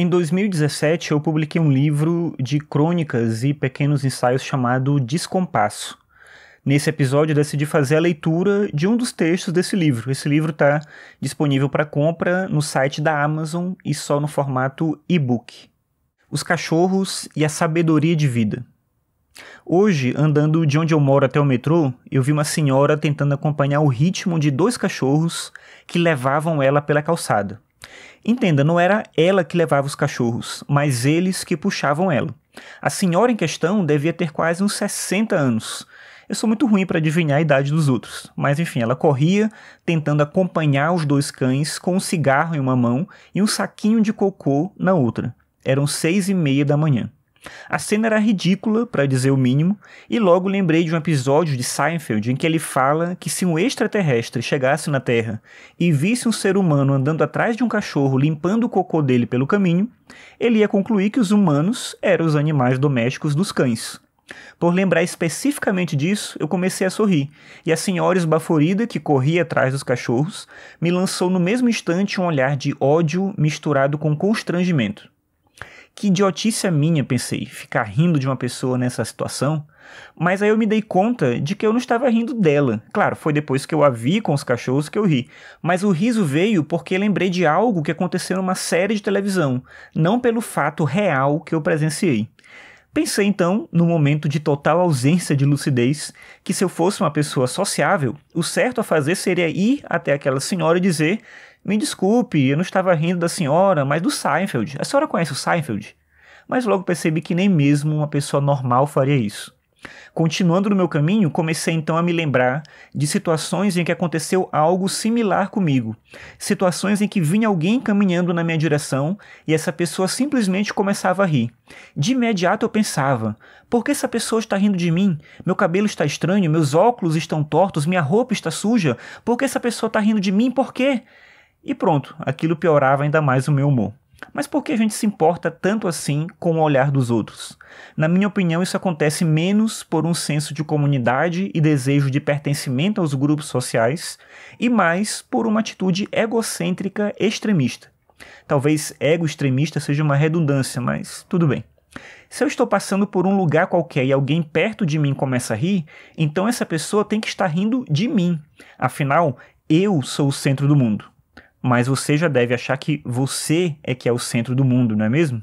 Em 2017, eu publiquei um livro de crônicas e pequenos ensaios chamado Descompasso. Nesse episódio, decidi fazer a leitura de um dos textos desse livro. Esse livro está disponível para compra no site da Amazon e só no formato e-book. Os Cachorros e a Sabedoria de Vida. Hoje, andando de onde eu moro até o metrô, eu vi uma senhora tentando acompanhar o ritmo de dois cachorros que levavam ela pela calçada. Entenda, não era ela que levava os cachorros, mas eles que puxavam ela. A senhora em questão devia ter quase uns 60 anos. Eu sou muito ruim para adivinhar a idade dos outros, mas enfim, ela corria, tentando acompanhar os dois cães com um cigarro em uma mão e um saquinho de cocô na outra. Eram seis e meia da manhã. A cena era ridícula, para dizer o mínimo, e logo lembrei de um episódio de Seinfeld em que ele fala que se um extraterrestre chegasse na Terra e visse um ser humano andando atrás de um cachorro limpando o cocô dele pelo caminho, ele ia concluir que os humanos eram os animais domésticos dos cães. Por lembrar especificamente disso, eu comecei a sorrir, e a senhora esbaforida que corria atrás dos cachorros me lançou no mesmo instante um olhar de ódio misturado com constrangimento que idiotice é minha, pensei, ficar rindo de uma pessoa nessa situação. Mas aí eu me dei conta de que eu não estava rindo dela. Claro, foi depois que eu a vi com os cachorros que eu ri. Mas o riso veio porque lembrei de algo que aconteceu numa série de televisão, não pelo fato real que eu presenciei. Pensei então, no momento de total ausência de lucidez, que se eu fosse uma pessoa sociável, o certo a fazer seria ir até aquela senhora e dizer: Me desculpe, eu não estava rindo da senhora, mas do Seinfeld. A senhora conhece o Seinfeld? Mas logo percebi que nem mesmo uma pessoa normal faria isso. Continuando no meu caminho, comecei então a me lembrar de situações em que aconteceu algo similar comigo. Situações em que vinha alguém caminhando na minha direção e essa pessoa simplesmente começava a rir. De imediato eu pensava: por que essa pessoa está rindo de mim? Meu cabelo está estranho, meus óculos estão tortos, minha roupa está suja. Por que essa pessoa está rindo de mim? Por quê? E pronto, aquilo piorava ainda mais o meu humor. Mas por que a gente se importa tanto assim com o olhar dos outros? Na minha opinião, isso acontece menos por um senso de comunidade e desejo de pertencimento aos grupos sociais e mais por uma atitude egocêntrica extremista. Talvez ego-extremista seja uma redundância, mas tudo bem. Se eu estou passando por um lugar qualquer e alguém perto de mim começa a rir, então essa pessoa tem que estar rindo de mim. Afinal, eu sou o centro do mundo mas você já deve achar que você é que é o centro do mundo, não é mesmo?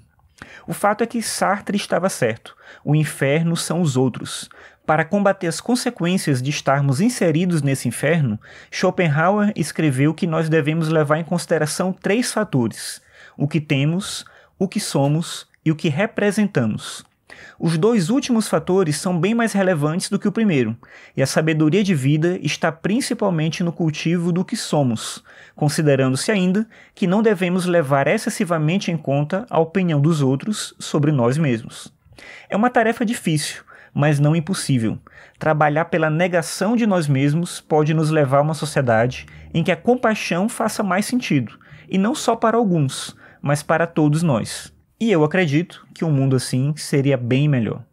O fato é que Sartre estava certo. O inferno são os outros. Para combater as consequências de estarmos inseridos nesse inferno, Schopenhauer escreveu que nós devemos levar em consideração três fatores: o que temos, o que somos e o que representamos. Os dois últimos fatores são bem mais relevantes do que o primeiro, e a sabedoria de vida está principalmente no cultivo do que somos, considerando-se ainda que não devemos levar excessivamente em conta a opinião dos outros sobre nós mesmos. É uma tarefa difícil, mas não impossível. Trabalhar pela negação de nós mesmos pode nos levar a uma sociedade em que a compaixão faça mais sentido, e não só para alguns, mas para todos nós. E eu acredito que um mundo assim seria bem melhor.